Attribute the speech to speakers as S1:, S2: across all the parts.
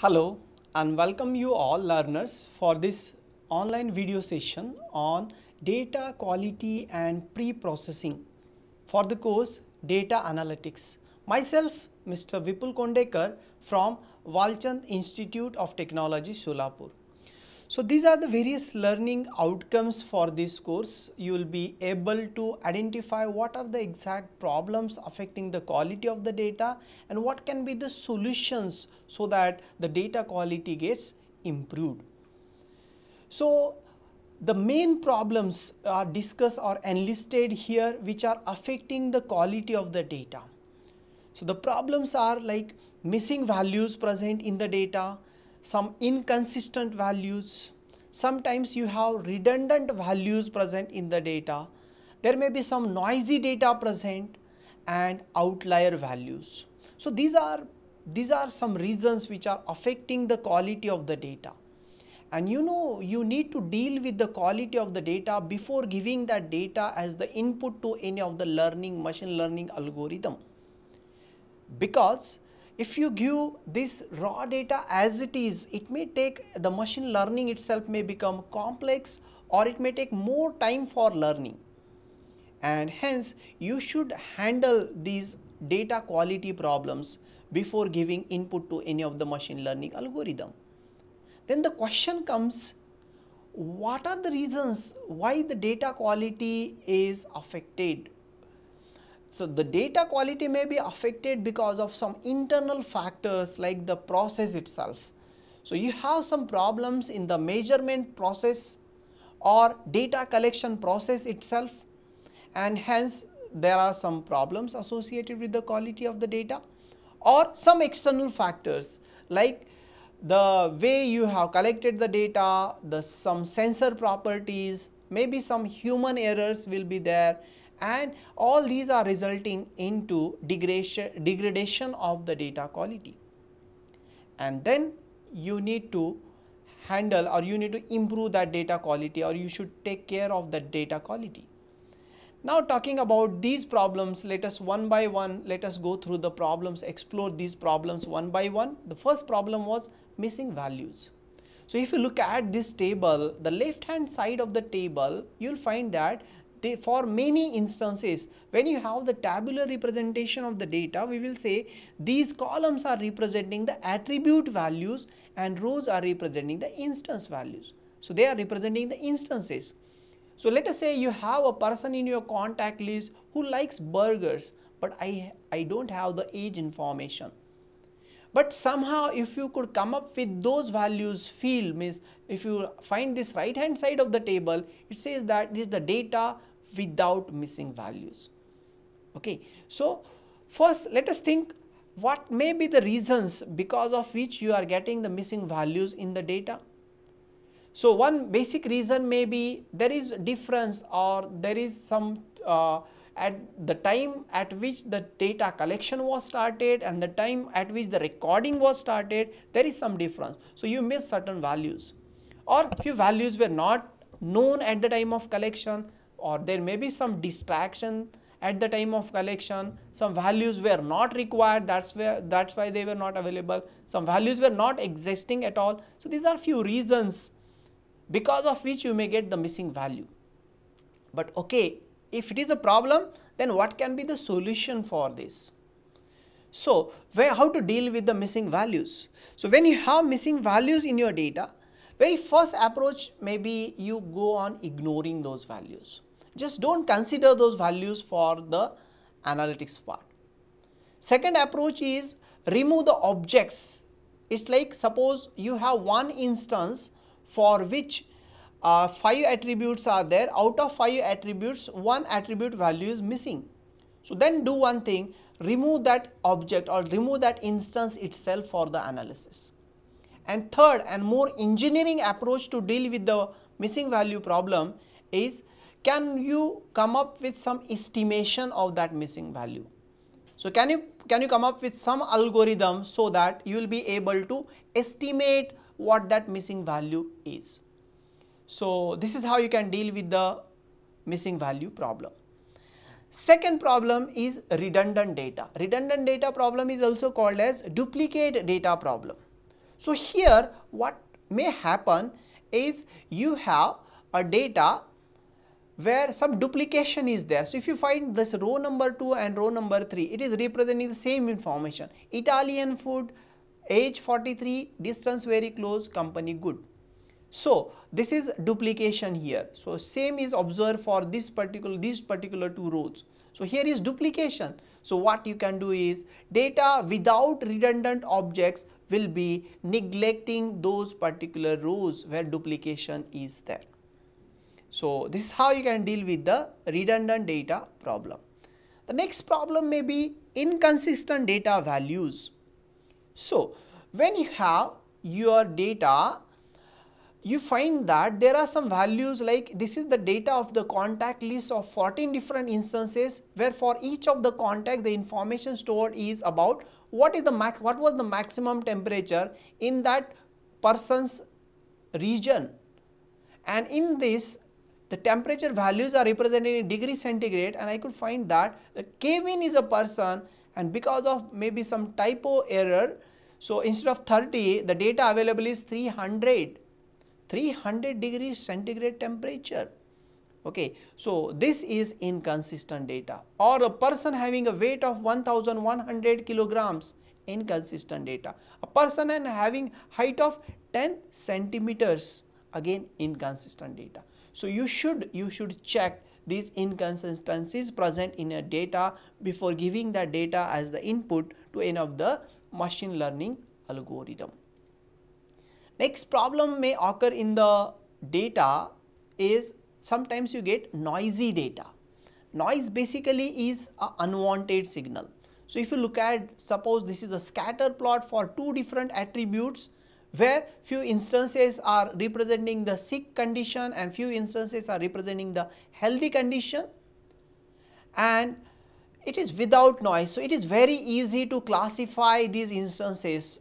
S1: Hello and welcome you all learners for this online video session on data quality and pre-processing for the course data analytics. Myself Mr. Vipul Kondekar from Walchand Institute of Technology Solapur. So these are the various learning outcomes for this course. You will be able to identify what are the exact problems affecting the quality of the data and what can be the solutions so that the data quality gets improved. So the main problems are discussed or enlisted here which are affecting the quality of the data. So the problems are like missing values present in the data, some inconsistent values. Sometimes you have redundant values present in the data. There may be some noisy data present and outlier values. So these are these are some reasons which are affecting the quality of the data and you know you need to deal with the quality of the data before giving that data as the input to any of the learning machine learning algorithm because if you give this raw data as it is, it may take the machine learning itself may become complex or it may take more time for learning. And hence, you should handle these data quality problems before giving input to any of the machine learning algorithm. Then the question comes, what are the reasons why the data quality is affected so, the data quality may be affected because of some internal factors like the process itself. So, you have some problems in the measurement process or data collection process itself and hence there are some problems associated with the quality of the data or some external factors like the way you have collected the data, the some sensor properties, maybe some human errors will be there and all these are resulting into degradation, degradation of the data quality. And then you need to handle or you need to improve that data quality or you should take care of that data quality. Now talking about these problems, let us one by one, let us go through the problems, explore these problems one by one. The first problem was missing values. So if you look at this table, the left hand side of the table, you'll find that they for many instances when you have the tabular representation of the data we will say these columns are representing the attribute values and rows are representing the instance values so they are representing the instances so let us say you have a person in your contact list who likes burgers but i i don't have the age information but somehow if you could come up with those values field means if you find this right hand side of the table it says that is the data without missing values. Okay, so first let us think what may be the reasons because of which you are getting the missing values in the data. So, one basic reason may be there is difference or there is some uh, at the time at which the data collection was started and the time at which the recording was started there is some difference. So, you miss certain values or few values were not known at the time of collection or there may be some distraction at the time of collection some values were not required that's where that's why they were not available some values were not existing at all so these are few reasons because of which you may get the missing value but okay if it is a problem then what can be the solution for this so where how to deal with the missing values so when you have missing values in your data very first approach maybe you go on ignoring those values just don't consider those values for the analytics part. Second approach is remove the objects. It's like suppose you have one instance for which uh, 5 attributes are there. Out of 5 attributes, one attribute value is missing. So then do one thing, remove that object or remove that instance itself for the analysis. And third and more engineering approach to deal with the missing value problem is can you come up with some estimation of that missing value? So can you can you come up with some algorithm so that you will be able to estimate what that missing value is. So this is how you can deal with the missing value problem. Second problem is redundant data. Redundant data problem is also called as duplicate data problem. So here what may happen is you have a data where some duplication is there. So if you find this row number 2 and row number 3, it is representing the same information. Italian food, age 43, distance very close, company good. So this is duplication here. So same is observed for this particular, these particular two rows. So here is duplication. So what you can do is data without redundant objects will be neglecting those particular rows where duplication is there. So this is how you can deal with the redundant data problem. The next problem may be inconsistent data values. So when you have your data, you find that there are some values like this is the data of the contact list of 14 different instances where for each of the contact the information stored is about what is the max what was the maximum temperature in that person's region and in this the temperature values are represented in degree centigrade and I could find that the Kevin is a person and because of maybe some typo error, so instead of 30, the data available is 300, 300 degree centigrade temperature. Okay, so this is inconsistent data or a person having a weight of 1100 kilograms, inconsistent data. A person and having height of 10 centimeters, again inconsistent data. So you should, you should check these inconsistencies present in a data before giving the data as the input to any of the machine learning algorithm. Next problem may occur in the data is sometimes you get noisy data. Noise basically is a unwanted signal. So if you look at suppose this is a scatter plot for two different attributes where few instances are representing the sick condition and few instances are representing the healthy condition and it is without noise. So, it is very easy to classify these instances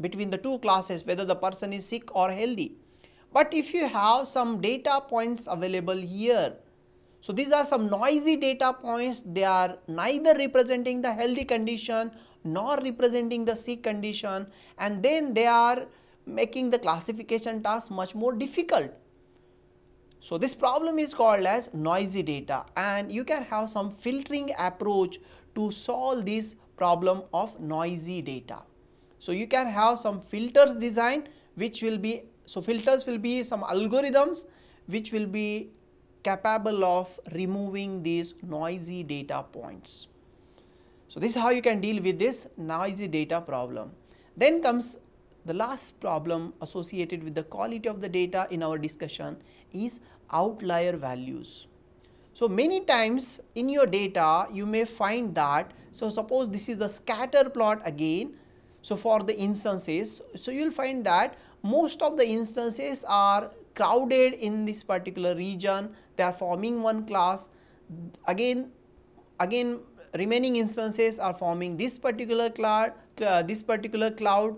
S1: between the two classes whether the person is sick or healthy. But if you have some data points available here, so these are some noisy data points, they are neither representing the healthy condition nor representing the sick condition and then they are making the classification task much more difficult. So this problem is called as noisy data and you can have some filtering approach to solve this problem of noisy data. So you can have some filters designed which will be, so filters will be some algorithms which will be capable of removing these noisy data points. So this is how you can deal with this noisy data problem. Then comes the last problem associated with the quality of the data in our discussion is outlier values. So many times in your data you may find that so suppose this is the scatter plot again so for the instances so you will find that most of the instances are crowded in this particular region they are forming one class again again remaining instances are forming this particular cloud uh, this particular cloud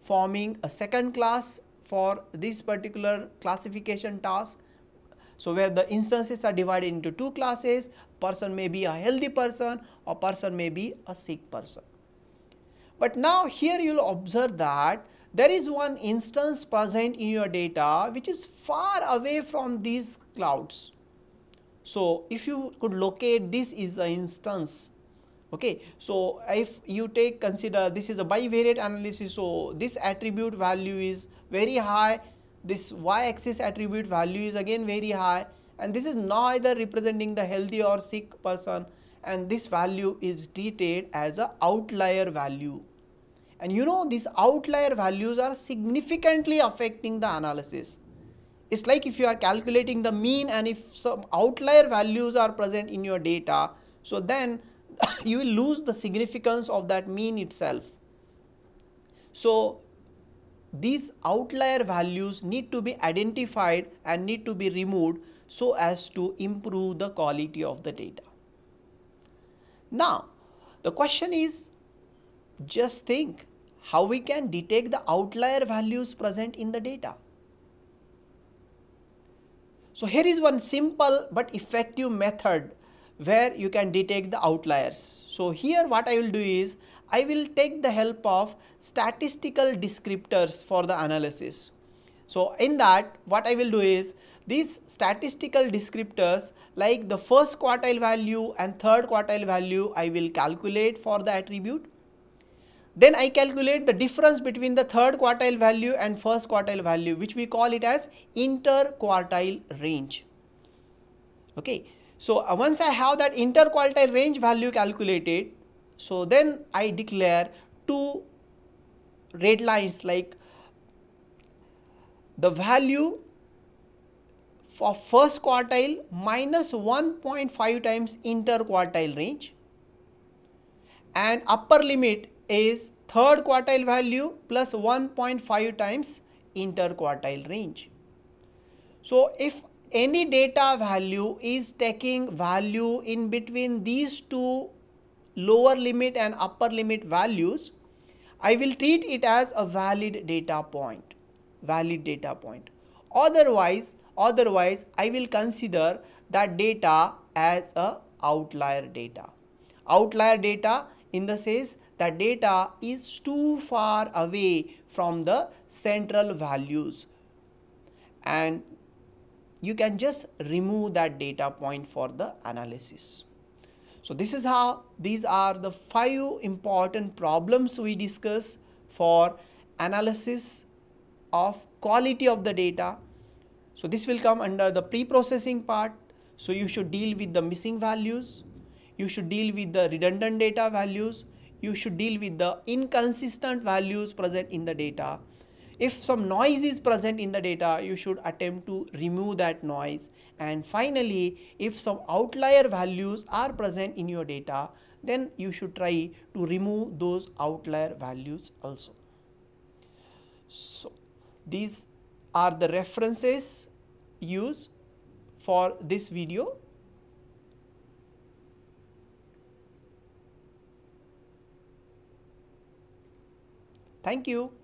S1: forming a second class for this particular classification task. So, where the instances are divided into two classes, person may be a healthy person or person may be a sick person. But now here you will observe that there is one instance present in your data which is far away from these clouds. So, if you could locate this is an instance okay so if you take consider this is a bivariate analysis so this attribute value is very high this y axis attribute value is again very high and this is neither representing the healthy or sick person and this value is treated as a outlier value and you know these outlier values are significantly affecting the analysis it's like if you are calculating the mean and if some outlier values are present in your data so then you will lose the significance of that mean itself. So these outlier values need to be identified and need to be removed so as to improve the quality of the data. Now the question is just think how we can detect the outlier values present in the data. So here is one simple but effective method where you can detect the outliers. So here what I will do is I will take the help of statistical descriptors for the analysis. So in that what I will do is these statistical descriptors like the first quartile value and third quartile value I will calculate for the attribute. Then I calculate the difference between the third quartile value and first quartile value which we call it as interquartile range. Okay. So uh, once I have that interquartile range value calculated, so then I declare two red lines like the value for first quartile minus 1.5 times interquartile range and upper limit is third quartile value plus 1.5 times interquartile range. So if any data value is taking value in between these two lower limit and upper limit values, I will treat it as a valid data point, valid data point. Otherwise, otherwise I will consider that data as a outlier data. Outlier data in the sense that data is too far away from the central values and you can just remove that data point for the analysis. So this is how these are the five important problems we discuss for analysis of quality of the data. So this will come under the pre-processing part. So you should deal with the missing values. You should deal with the redundant data values. You should deal with the inconsistent values present in the data if some noise is present in the data, you should attempt to remove that noise. And finally, if some outlier values are present in your data, then you should try to remove those outlier values also. So, these are the references used for this video. Thank you.